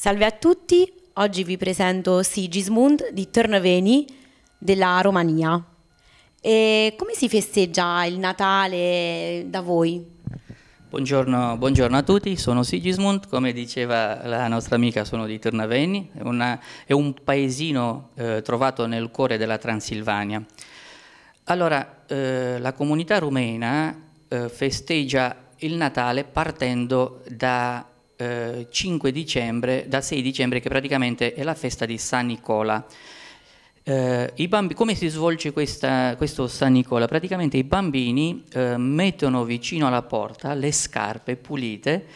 Salve a tutti, oggi vi presento Sigismund di Tornaveni della Romania. E come si festeggia il Natale da voi? Buongiorno, buongiorno, a tutti, sono Sigismund, come diceva la nostra amica sono di Tornaveni, è, una, è un paesino eh, trovato nel cuore della Transilvania. Allora, eh, la comunità rumena eh, festeggia il Natale partendo da eh, 5 dicembre, da 6 dicembre che praticamente è la festa di San Nicola. Eh, bambini, come si svolge questa, questo San Nicola? Praticamente i bambini eh, mettono vicino alla porta le scarpe pulite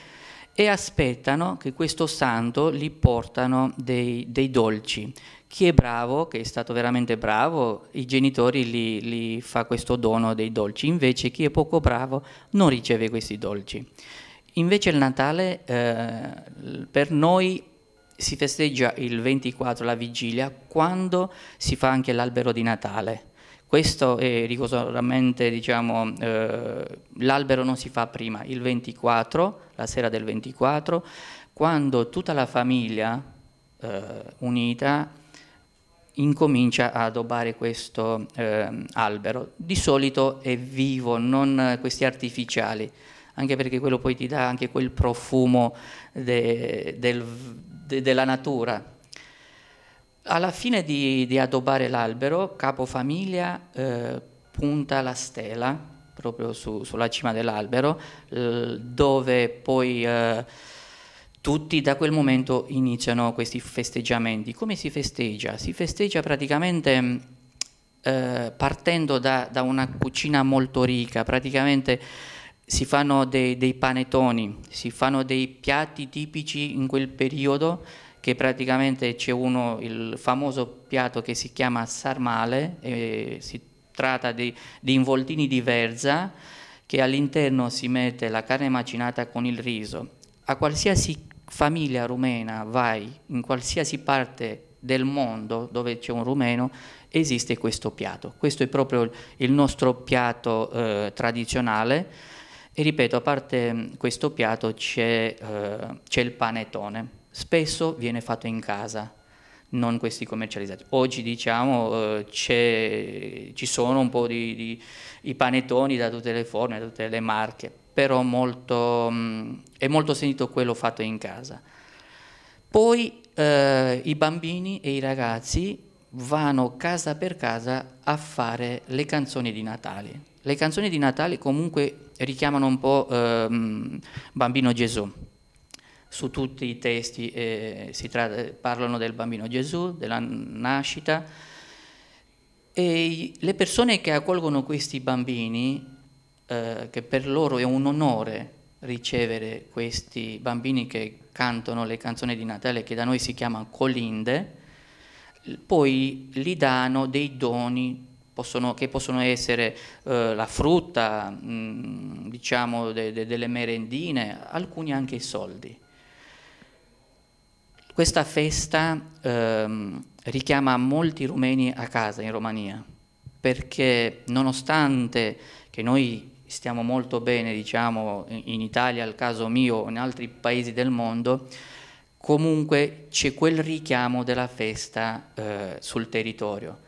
e aspettano che questo santo gli portano dei, dei dolci. Chi è bravo, che è stato veramente bravo, i genitori gli, gli fa questo dono dei dolci, invece chi è poco bravo non riceve questi dolci. Invece il Natale eh, per noi si festeggia il 24, la vigilia, quando si fa anche l'albero di Natale. Questo è rigorosamente, diciamo, eh, l'albero non si fa prima, il 24, la sera del 24, quando tutta la famiglia eh, unita incomincia ad adobare questo eh, albero. Di solito è vivo, non questi artificiali anche perché quello poi ti dà anche quel profumo de, del, de, della natura. Alla fine di, di adobare l'albero, capofamiglia eh, punta la stela proprio su, sulla cima dell'albero, eh, dove poi eh, tutti da quel momento iniziano questi festeggiamenti. Come si festeggia? Si festeggia praticamente mm, eh, partendo da, da, una cucina molto ricca, praticamente si fanno dei, dei panettoni, si fanno dei piatti tipici in quel periodo che praticamente c'è uno, il famoso piatto che si chiama sarmale, eh, si tratta di, di, involtini di verza che all'interno si mette la carne macinata con il riso. A qualsiasi famiglia rumena vai, in qualsiasi parte del mondo dove c'è un rumeno, esiste questo piatto. Questo è proprio il nostro piatto eh, tradizionale e ripeto, a parte mm, questo piatto c'è, eh, il panetone, spesso viene fatto in casa, non questi commercializzati. Oggi diciamo eh, ci sono un po' di, di, i panettoni da tutte le forme, da tutte le marche, però molto, mh, mm, è molto sentito quello fatto in casa. Poi eh, i bambini e i ragazzi vanno casa per casa a fare le canzoni di Natale le canzoni di Natale comunque richiamano un po' ehm, Bambino Gesù. Su tutti i testi eh, si tratta, parlano del Bambino Gesù, della nascita. E le persone che accolgono questi bambini, eh, che per loro è un onore ricevere questi bambini che cantano le canzoni di Natale, che da noi si chiamano colinde, poi gli danno dei doni Possono, che possono essere eh, la frutta, mh, mm, diciamo de, de, delle merendine, alcuni anche i soldi. Questa festa ehm, richiama molti rumeni a casa in Romania, perché nonostante che noi stiamo molto bene, diciamo, in, Italia, al caso mio, in altri paesi del mondo, comunque c'è quel richiamo della festa eh, sul territorio.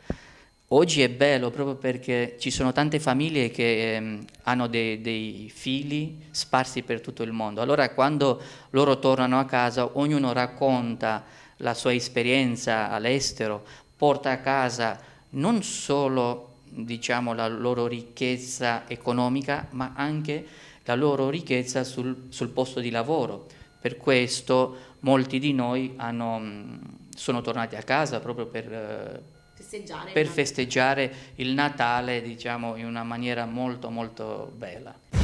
Oggi è bello proprio perché ci sono tante famiglie che ehm, hanno dei, dei, figli sparsi per tutto il mondo. Allora quando loro tornano a casa ognuno racconta la sua esperienza all'estero, porta a casa non solo diciamo, la loro ricchezza economica ma anche la loro ricchezza sul, sul posto di lavoro. Per questo molti di noi hanno, sono tornati a casa proprio per... Eh, festeggiare per il festeggiare il Natale diciamo in una maniera molto molto bella.